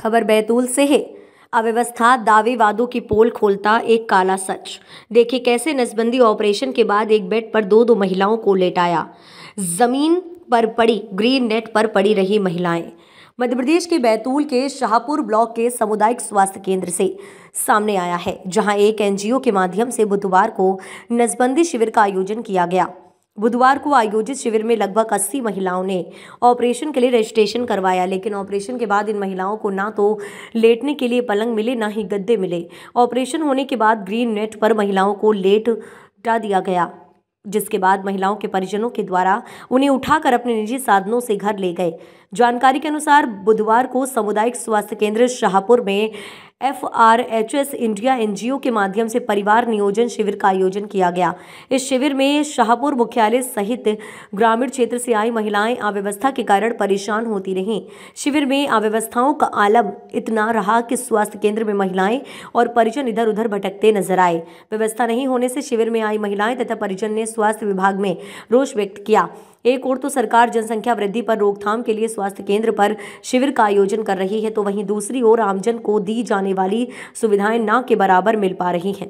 खबर बैतूल से है अव्यवस्था दावेवादों की पोल खोलता एक काला सच देखिए कैसे नसबंदी ऑपरेशन के बाद एक बेड पर दो दो महिलाओं को लेटाया जमीन पर पड़ी ग्रीन नेट पर पड़ी रही महिलाएं मध्य प्रदेश के बैतूल के शाहपुर ब्लॉक के सामुदायिक स्वास्थ्य केंद्र से सामने आया है जहां एक एनजीओ के माध्यम से बुधवार को नसबंदी शिविर का आयोजन किया गया बुधवार को आयोजित शिविर में लगभग 80 महिलाओं ने ऑपरेशन के लिए रजिस्ट्रेशन करवाया लेकिन ऑपरेशन के बाद इन महिलाओं को ना तो लेटने के लिए पलंग मिले ना ही गद्दे मिले ऑपरेशन होने के बाद ग्रीन नेट पर महिलाओं को लेट दिया गया जिसके बाद महिलाओं के परिजनों के द्वारा उन्हें उठाकर अपने निजी साधनों से घर ले गए जानकारी के अनुसार बुधवार को सामुदायिक स्वास्थ्य केंद्र शाहपुर में F R H S India N के माध्यम से परिवार नियोजन शिविर का आयोजन किया गया इस शिविर में शाहपुर मुख्यालय सहित ग्रामीण क्षेत्र से आई महिलाएं अव्यवस्था के कारण परेशान होती रहीं शिविर में अव्यवस्थाओं का आलम इतना रहा कि स्वास्थ्य केंद्र में महिलाएं और परिजन इधर उधर भटकते नजर आए व्यवस्था नहीं होने से शिविर में आई महिलाएं तथा परिजन ने स्वास्थ्य विभाग में रोष व्यक्त किया एक ओर तो सरकार जनसंख्या वृद्धि पर रोकथाम के लिए स्वास्थ्य केंद्र पर शिविर का आयोजन कर रही है तो वहीं दूसरी ओर आमजन को दी जाने वाली सुविधाएं ना के बराबर मिल पा रही हैं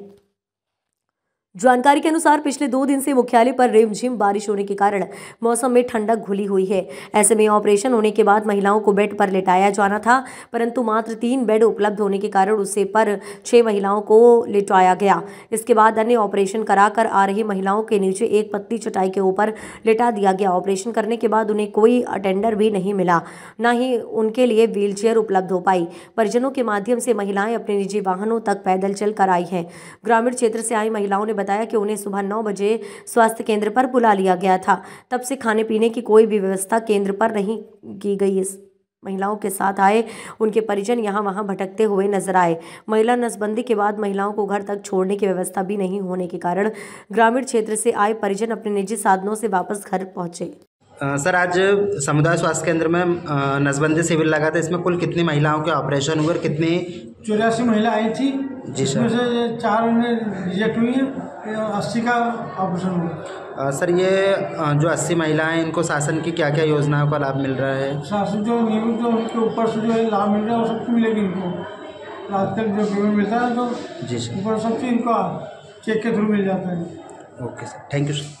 जानकारी के अनुसार पिछले दो दिन से मुख्यालय पर रिमझिम बारिश होने के कारण मौसम में ठंडक घुली हुई है ऐसे में ऑपरेशन होने के बाद महिलाओं को बेड पर लेटाया जाना था परंतु मात्र तीन बेड उपलब्ध होने के कारण उसे पर छह महिलाओं को लेटाया गया इसके बाद अन्य ऑपरेशन कराकर आ रही महिलाओं के नीचे एक पत्ती चटाई के ऊपर लेटा दिया गया ऑपरेशन करने के बाद उन्हें कोई अटेंडर भी नहीं मिला न ही उनके लिए व्हील उपलब्ध हो पाई परिजनों के माध्यम से महिलाएं अपने निजी वाहनों तक पैदल चल आई हैं ग्रामीण क्षेत्र से आई महिलाओं ने बताया कि उन्हें सुबह नौ बजे स्वास्थ्य केंद्र पर बुला लिया गया था तब से खाने पीने की कोई भी व्यवस्था केंद्र पर नहीं की गई इस महिलाओं के साथ आए उनके परिजन यहाँ वहाँ भटकते हुए नजर आए महिला नसबंदी के बाद महिलाओं को घर तक छोड़ने की व्यवस्था भी नहीं होने के कारण ग्रामीण क्षेत्र से आए परिजन अपने निजी साधनों से वापस घर पहुँचे सर आज समुदाय स्वास्थ्य केंद्र में नसबंदी शिविर लगा था इसमें कुल कितनी महिलाओं के ऑपरेशन हुए कितनी चौरासी महिला आई थी जी सर से चार रिजेक्ट हुई है अस्सी का ऑपरेशन हुआ सर ये जो अस्सी महिलाएं इनको शासन की क्या क्या योजनाओं का लाभ मिल रहा है शासन जो नियमित जो उनके ऊपर से जो है लाभ मिल रहा है वो सबको मिलेगी इनको आजकल जो पेमेंट मिलता है तो जी सर ऊपर सब चीज़ इनको चेक के थ्रू मिल जाता है okay sir thank you sir